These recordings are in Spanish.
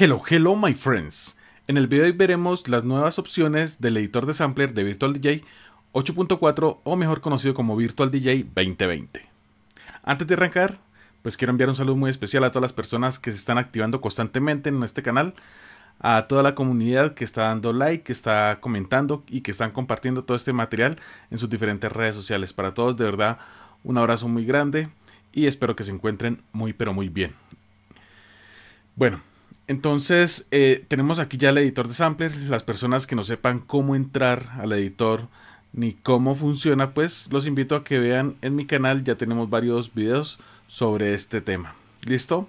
Hello, hello my friends. En el video de hoy veremos las nuevas opciones del editor de sampler de Virtual DJ 8.4 o mejor conocido como Virtual DJ 2020. Antes de arrancar, pues quiero enviar un saludo muy especial a todas las personas que se están activando constantemente en este canal, a toda la comunidad que está dando like, que está comentando y que están compartiendo todo este material en sus diferentes redes sociales. Para todos, de verdad, un abrazo muy grande y espero que se encuentren muy pero muy bien. Bueno, entonces, eh, tenemos aquí ya el editor de sampler. Las personas que no sepan cómo entrar al editor ni cómo funciona, pues los invito a que vean en mi canal. Ya tenemos varios videos sobre este tema. ¿Listo?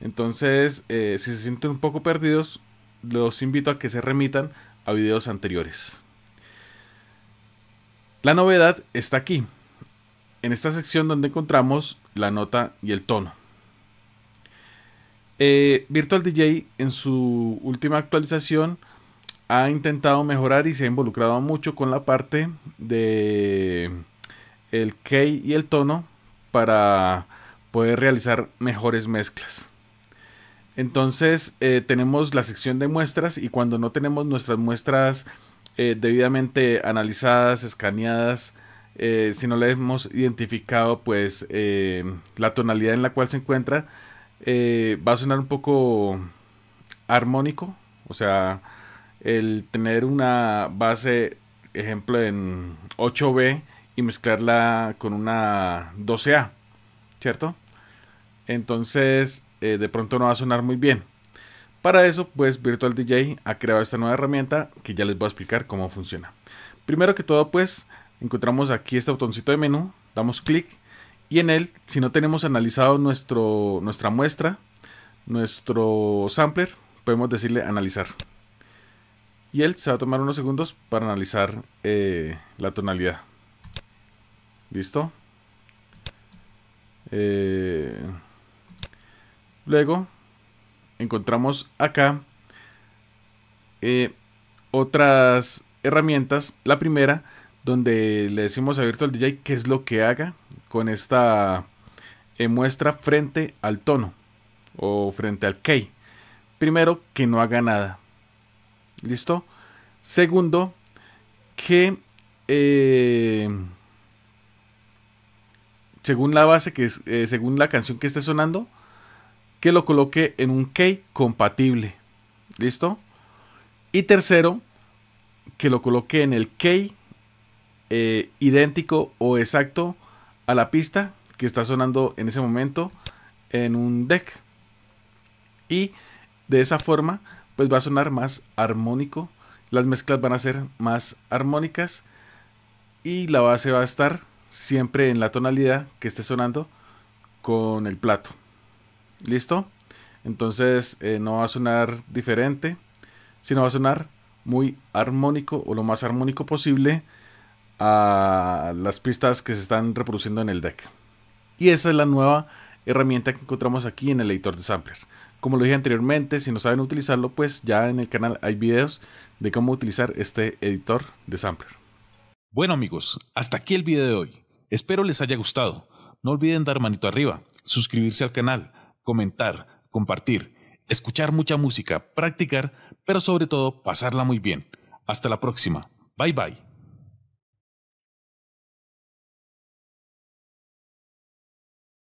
Entonces, eh, si se sienten un poco perdidos, los invito a que se remitan a videos anteriores. La novedad está aquí, en esta sección donde encontramos la nota y el tono. Eh, Virtual DJ en su última actualización ha intentado mejorar y se ha involucrado mucho con la parte de el key y el tono para poder realizar mejores mezclas. Entonces eh, tenemos la sección de muestras y cuando no tenemos nuestras muestras eh, debidamente analizadas, escaneadas, si no le hemos identificado pues la tonalidad en la cual se encuentra, eh, va a sonar un poco armónico, o sea, el tener una base, ejemplo, en 8B y mezclarla con una 12A, ¿cierto? Entonces, eh, de pronto no va a sonar muy bien. Para eso, pues Virtual DJ ha creado esta nueva herramienta que ya les voy a explicar cómo funciona. Primero que todo, pues encontramos aquí este botoncito de menú, damos clic y en él, si no tenemos analizado nuestro, nuestra muestra, nuestro sampler, podemos decirle analizar. Y él se va a tomar unos segundos para analizar eh, la tonalidad. ¿Listo? Eh, luego, encontramos acá eh, otras herramientas. La primera, donde le decimos a Virtual DJ qué es lo que haga con esta eh, muestra frente al tono o frente al key. Primero, que no haga nada. ¿Listo? Segundo, que eh, según la base, que es, eh, según la canción que esté sonando, que lo coloque en un key compatible. ¿Listo? Y tercero, que lo coloque en el key idéntico o exacto a la pista que está sonando en ese momento en un deck. Y de esa forma, pues va a sonar más armónico. Las mezclas van a ser más armónicas. Y la base va a estar siempre en la tonalidad que esté sonando con el plato. ¿Listo? Entonces eh, no va a sonar diferente, sino va a sonar muy armónico o lo más armónico posible a las pistas que se están reproduciendo en el deck. Y esa es la nueva herramienta que encontramos aquí en el editor de sampler. Como lo dije anteriormente, si no saben utilizarlo, pues ya en el canal hay videos de cómo utilizar este editor de sampler. Bueno amigos, hasta aquí el video de hoy. Espero les haya gustado. No olviden dar manito arriba, suscribirse al canal, comentar, compartir, escuchar mucha música, practicar, pero sobre todo pasarla muy bien. Hasta la próxima. Bye bye.